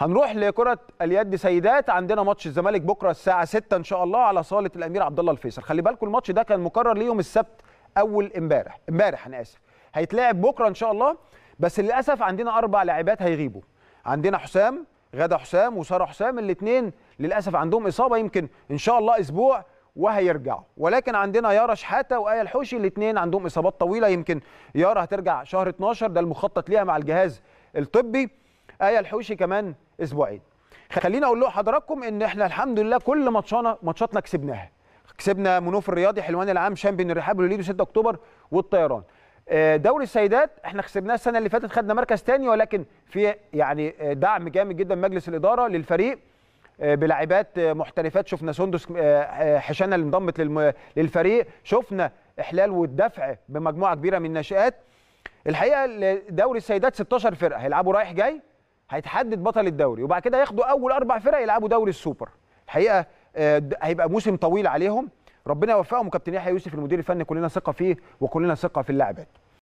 هنروح لكره اليد سيدات عندنا ماتش الزمالك بكره الساعه 6 ان شاء الله على صاله الامير عبد الله الفيصل خلي بالكم الماتش ده كان مقرر ليهم السبت اول امبارح امبارح انا اسف هيتلعب بكره ان شاء الله بس للاسف عندنا اربع لاعبات هيغيبوا عندنا حسام غدا حسام وساره حسام الاثنين للاسف عندهم اصابه يمكن ان شاء الله اسبوع وهيرجعوا ولكن عندنا يارا شحاته وايا الحوشي الاثنين عندهم اصابات طويله يمكن يارا هترجع شهر 12 ده المخطط ليها مع الجهاز الطبي ايه الحوشي كمان اسبوعين خليني اقول لحضراتكم ان احنا الحمد لله كل ماتشانا ماتشاتنا كسبناها كسبنا منوف الرياضي حلوان العام شامبيون الرحاب والليدو 6 اكتوبر والطيران آه، دوري السيدات احنا خسرناه السنه اللي فاتت خدنا مركز تاني ولكن في يعني آه، دعم جامد جدا مجلس الاداره للفريق آه، بلاعبات محترفات شفنا سندس حشانه اللي انضمت للفريق شفنا احلال والدفع بمجموعه كبيره من الناشئات الحقيقه دوري السيدات 16 فرقه هيلعبوا رايح جاي هيتحدد بطل الدوري وبعد كده هياخدوا اول اربع فرق يلعبوا دوري السوبر الحقيقه آه، هيبقى موسم طويل عليهم ربنا يوفقهم وكابتن يحيى يوسف المدير الفني كلنا ثقه فيه وكلنا ثقه في اللاعبات